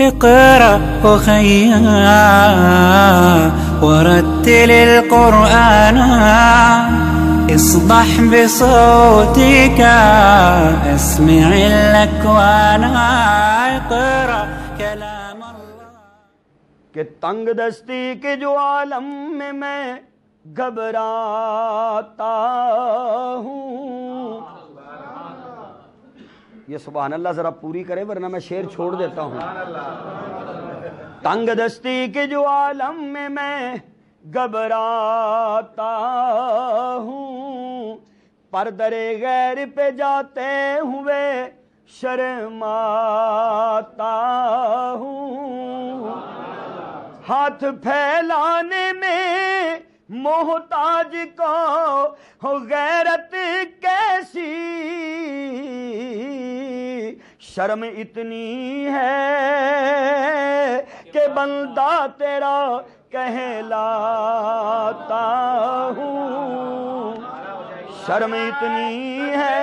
اقرأ أخيا ورتل القرآن اصدح بصوتك اسمع الأكوان اقرأ كلام الله تنگ دستی کے جو عالم میں میں گھبراتا ہوں ये सुबह अल्लाह ज़रा पूरी करे वरना मैं शेर छोड़ देता हूँ तंग दस्ती के जो आलम में मैं घबराता हूँ पर दरे गैर पे जाते हुए शर्माता हूँ हाथ फैलाने में मोहताज को हो गैरत शर्म इतनी है कि बंदा तेरा कहलाता हूँ शर्म इतनी है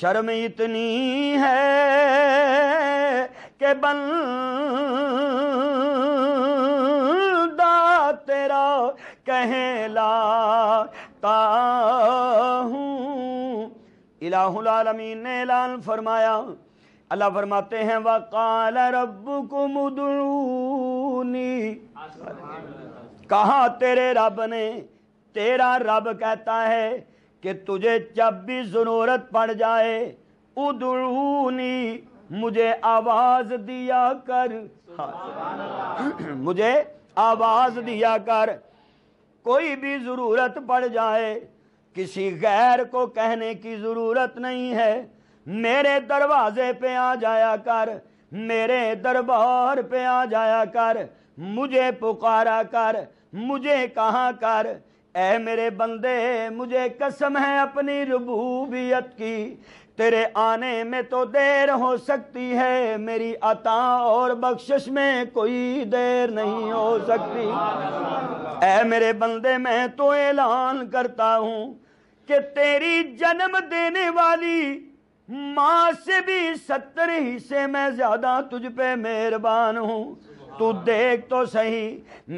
शर्म इतनी है कि बंदा तेरा कहलाता रबालमीन ने ऐलान फरमाया अल्लाह फरमाते हैं वकाल रबूनी कहा तेरे रब ने तेरा रब कहता है कि तुझे जब भी जरूरत पड़ जाए उदरूनी मुझे आवाज दिया कर मुझे आवाज दिया कर कोई भी जरूरत पड़ जाए किसी गैर को कहने की जरूरत नहीं है मेरे दरवाजे पे आ जाया कर मेरे दरबार पे आ जाया कर मुझे पुकारा कर मुझे कहा कर ऐ मेरे बंदे मुझे कसम है अपनी रबूबियत की तेरे आने में तो देर हो सकती है मेरी अता और बख्शिश में कोई देर नहीं हो सकती ऐ मेरे बंदे मैं तो ऐलान करता हूँ कि तेरी जन्म देने वाली माँ से भी सत्तर ही से मैं ज्यादा तुझ पे मेहरबान हूँ तू देख तो सही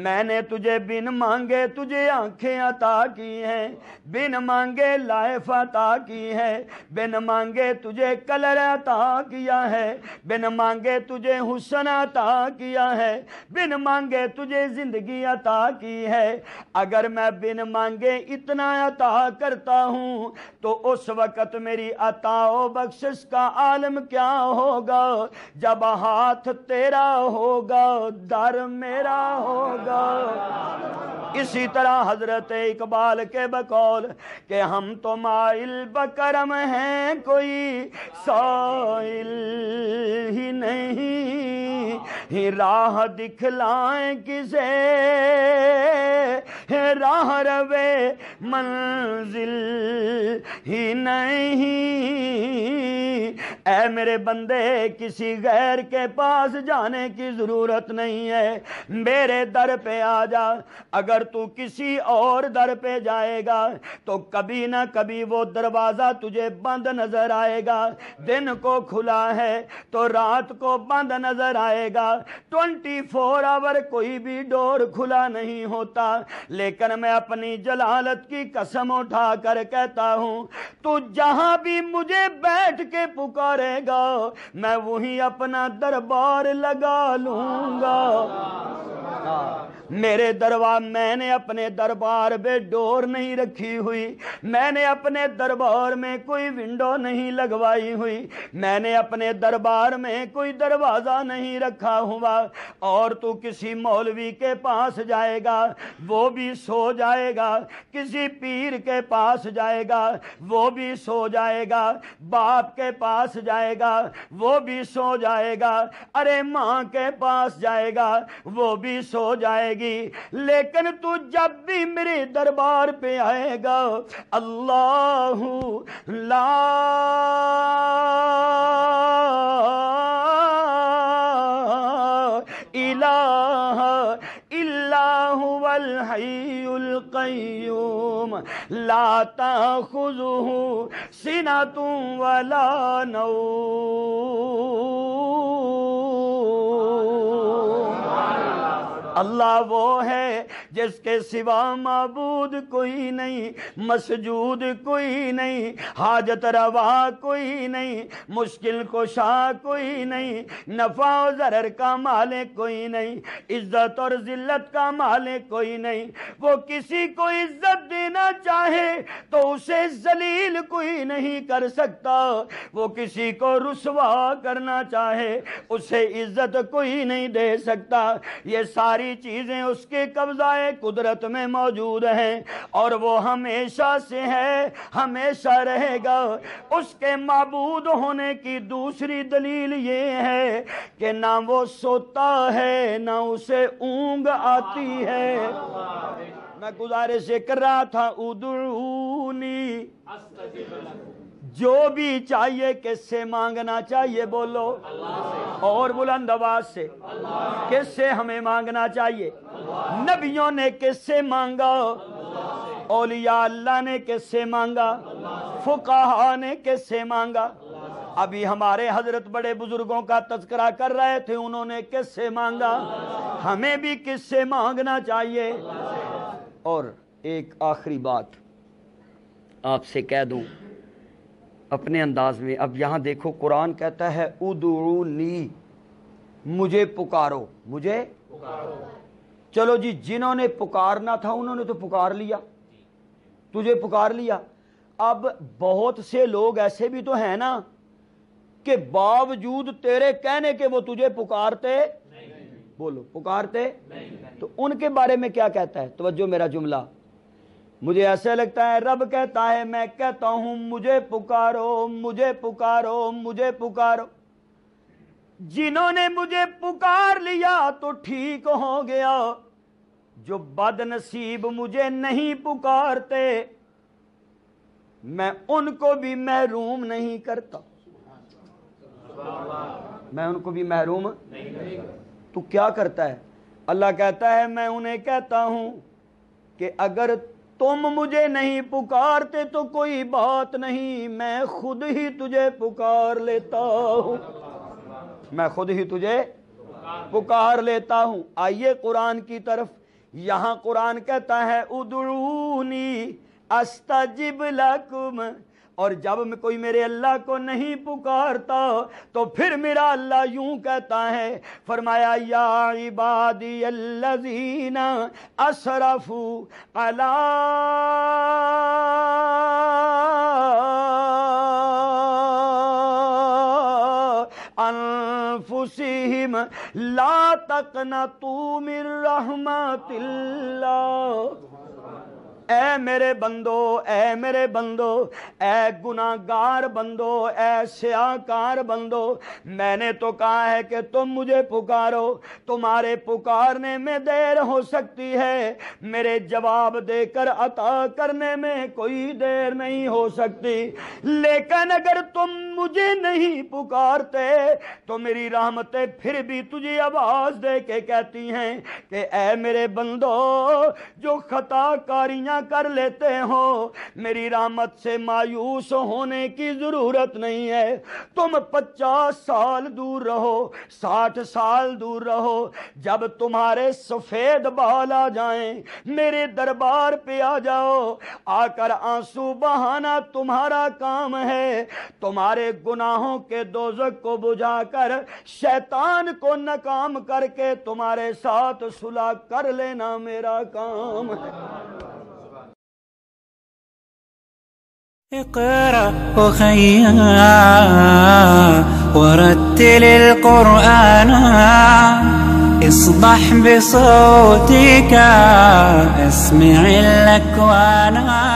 मैंने तुझे बिन मांगे तुझे आंखें अता की हैं बिन मांगे लाइफ अता की है बिन मांगे तुझे कलर अता किया है बिन मांगे तुझे हुसन अता किया है बिन मांगे तुझे ज़िंदगी अता की है अगर मैं बिन मांगे इतना अता करता हूँ तो उस वक़्त मेरी अताओ बख्शिश का आलम क्या होगा जब हाथ तेरा होगा दर मेरा होगा इसी तरह हजरत इकबाल के बकौल के हम तो माइल बकरम हैं कोई साइल ही नहीं ही राह दिखलाए किसे राह रवे मंजिल ही नहीं ऐ मेरे बंदे किसी गैर के पास जाने की ज़रूरत नहीं है मेरे दर पे आ जा अगर तू किसी और दर पे जाएगा तो कभी ना कभी वो दरवाज़ा तुझे बंद नज़र आएगा दिन को खुला है तो रात को बंद नज़र आएगा ट्वेंटी फोर आवर कोई भी डोर खुला नहीं होता लेकिन मैं अपनी जलालत की कसम उठा कर कहता हूँ तू जहां भी मुझे बैठ के पुकार मारेगा मैं वहीं अपना दरबार लगा लूंगा मेरे दरबार मैंने अपने दरबार में डोर नहीं रखी हुई मैंने अपने दरबार में कोई विंडो नहीं लगवाई हुई मैंने अपने दरबार में कोई दरवाज़ा नहीं रखा हुआ और तू किसी मौलवी के पास जाएगा वो भी सो जाएगा किसी पीर के पास जाएगा वो भी सो जाएगा बाप के पास जाएगा वो भी सो जाएगा अरे माँ के पास जाएगा वो भी सो जाएगा जाएगी लेकिन तू जब भी मेरे दरबार पे आएगा अल्लाह ला इलाह इल्लाहुल्कयूम लाता खुजू सिना तू वाला नऊ अल्लाह वो है जिसके सिवा मबूद कोई नहीं मसजूद कोई नहीं हाजत रवा कोई नहीं मुश्किल कोशा कोई नहीं नफा और जरर का मालिक कोई नहीं इज्जत और जिल्लत का मालिक कोई नहीं वो किसी को इज्जत देना चाहे तो उसे जलील कोई नहीं कर सकता वो किसी को रुसवा करना चाहे उसे इज्जत कोई नहीं दे सकता ये सारी सारी चीजें उसके कब्जाए कुदरत में मौजूद हैं और वो हमेशा से है हमेशा रहेगा उसके मबूद होने की दूसरी दलील ये है कि ना वो सोता है ना उसे ऊंग आती है मैं गुजारिश कर रहा था उदरूनी जो भी चाहिए किससे मांगना चाहिए बोलो और बुलंद आवाज से किससे हमें मांगना चाहिए नबियों ने किससे मांगा औलिया अल्लाह ने किससे मांगा फुकाहा ने किससे मांगा अभी हमारे हजरत बड़े बुजुर्गों का तस्करा कर रहे थे उन्होंने किससे मांगा हमें भी किससे मांगना चाहिए और एक आखिरी बात आपसे कह दूं अपने अंदाज में अब यहाँ देखो कुरान कहता है उदू नी मुझे पुकारो मुझे पुकारो चलो जी जिन्होंने पुकारना था उन्होंने तो पुकार लिया तुझे पुकार लिया अब बहुत से लोग ऐसे भी तो हैं ना कि बावजूद तेरे कहने के वो तुझे पुकारते नहीं। बोलो पुकारते नहीं। तो उनके बारे में क्या कहता है तवज्जो मेरा जुमला मुझे ऐसे लगता है रब कहता है मैं कहता हूं मुझे पुकारो मुझे पुकारो मुझे पुकारो जिन्होंने मुझे पुकार लिया तो ठीक हो गया जो बदनसीब मुझे नहीं पुकारते मैं उनको भी महरूम नहीं करता मैं उनको भी महरूम तू क्या करता है अल्लाह कहता है मैं उन्हें कहता हूं कि अगर तुम मुझे नहीं पुकारते तो कोई बात नहीं मैं खुद ही तुझे पुकार लेता हूं मैं खुद ही तुझे पुकार लेता हूं आइए कुरान की तरफ यहां कुरान कहता है उदरूनी अस्तजिब लकुम और जब मैं कोई मेरे अल्लाह को नहीं पुकारता तो फिर मेरा अल्लाह यूं कहता है फरमाया या इबादी अल्लजीना असरफू अला अनफुसिहिम ला तकना तू मिर रहमतिल्लाह ऐ मेरे बंदो ऐ मेरे बंदो ऐ गुनागार बंदो ऐ स्याकार बंदो मैंने तो कहा है कि तुम मुझे पुकारो तुम्हारे पुकारने में देर हो सकती है मेरे जवाब देकर अता करने में कोई देर नहीं हो सकती लेकिन अगर तुम मुझे नहीं पुकारते तो मेरी रहमतें फिर भी तुझे आवाज दे के कहती हैं कि ऐ मेरे बंदो जो खताकारियां ना कर लेते हो मेरी रामत से मायूस होने की जरूरत नहीं है तुम पचास साल दूर रहो साठ साल दूर रहो जब तुम्हारे सफेद बाल आ जाएं मेरे दरबार पे आ जाओ आकर आंसू बहाना तुम्हारा काम है तुम्हारे गुनाहों के दोजक को बुझाकर शैतान को नकाम करके तुम्हारे साथ सुलह कर लेना मेरा काम है اقرأ أخيا ورتل القرآن اصبح بصوتك اسمع الأكوان